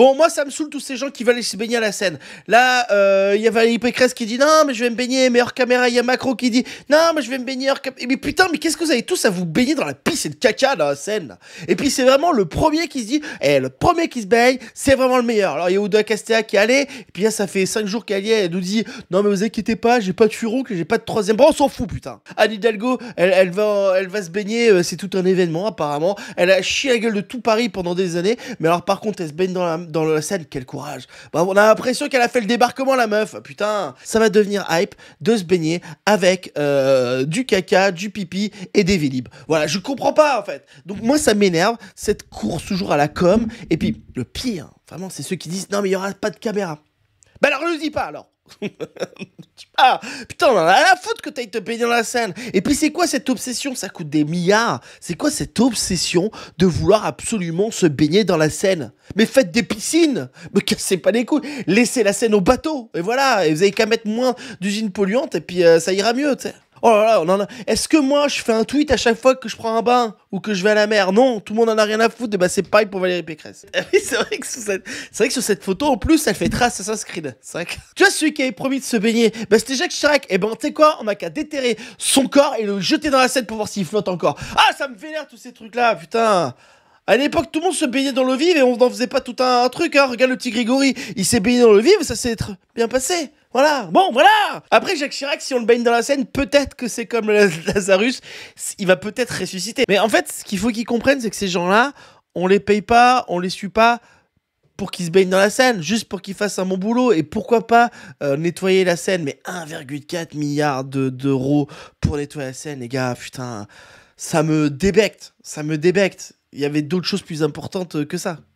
Bon, moi, ça me saoule tous ces gens qui veulent aller se baigner à la Seine. Là, euh, il y a Valérie Pécresse qui dit non, mais je vais me baigner, meilleure caméra, il y a Macron qui dit non, mais je vais me baigner hors Mais putain, mais qu'est-ce que vous avez tous à vous baigner dans la pisse et le caca dans la Seine Et puis, c'est vraiment le premier qui se dit, eh, le premier qui se baigne, c'est vraiment le meilleur. Alors, il y a Ouda Castéa qui est allé, et puis là, ça fait 5 jours qu'elle y est, elle nous dit non, mais vous inquiétez pas, j'ai pas de furoncle, j'ai pas de troisième Bon, on s'en fout, putain. Anne Hidalgo, elle, va, elle va se baigner, euh, c'est tout un événement apparemment. Elle a chié la gueule de tout Paris pendant des années, mais alors par contre, elle se baigne dans la dans la scène. Quel courage. Bah, on a l'impression qu'elle a fait le débarquement, la meuf. Putain, ça va devenir hype de se baigner avec euh, du caca, du pipi et des vélib. Voilà, je comprends pas en fait. Donc moi, ça m'énerve, cette course toujours à la com. Et puis, le pire, vraiment, c'est ceux qui disent non, mais il y aura pas de caméra. Bah alors, ne le dis pas alors. Ah, putain, on a la faute que t'ailles te baigner dans la Seine. Et puis c'est quoi cette obsession Ça coûte des milliards. C'est quoi cette obsession de vouloir absolument se baigner dans la Seine Mais faites des piscines Mais cassez pas les couilles Laissez la Seine au bateau Et voilà, et vous avez qu'à mettre moins d'usines polluantes et puis euh, ça ira mieux, Oh là là, on en a. Est-ce que moi, je fais un tweet à chaque fois que je prends un bain ou que je vais à la mer Non, tout le monde en a rien à foutre. Et eh bah, ben, c'est pipe pour Valérie Pécresse. Eh c'est vrai, que sur cette... photo, en plus, elle fait trace à Creed. C'est vrai Tu vois, celui qui avait promis de se baigner, bah, c'était Jacques Chirac. Et eh ben, tu sais quoi On a qu'à déterrer son corps et le jeter dans la scène pour voir s'il flotte encore. Ah, ça me vénère tous ces trucs-là, putain à l'époque, tout le monde se baignait dans le vive et on n'en faisait pas tout un, truc. Hein. Regarde le petit Grégory, il s'est baigné dans l'eau vive, ça s'est bien passé. Voilà, bon, voilà Après, Jacques Chirac, si on le baigne dans la Seine, peut-être que c'est comme Lazarus, il va peut-être ressusciter. Mais en fait, ce qu'il faut qu'ils comprennent, c'est que ces gens-là, on les paye pas, on les suit pas pour qu'ils se baignent dans la Seine, juste pour qu'ils fassent un bon boulot. Et pourquoi pas euh, nettoyer la Seine Mais 1,4 milliard d'euros pour nettoyer la Seine, les gars, putain, ça me débecte, ça me débecte il y avait d'autres choses plus importantes que ça.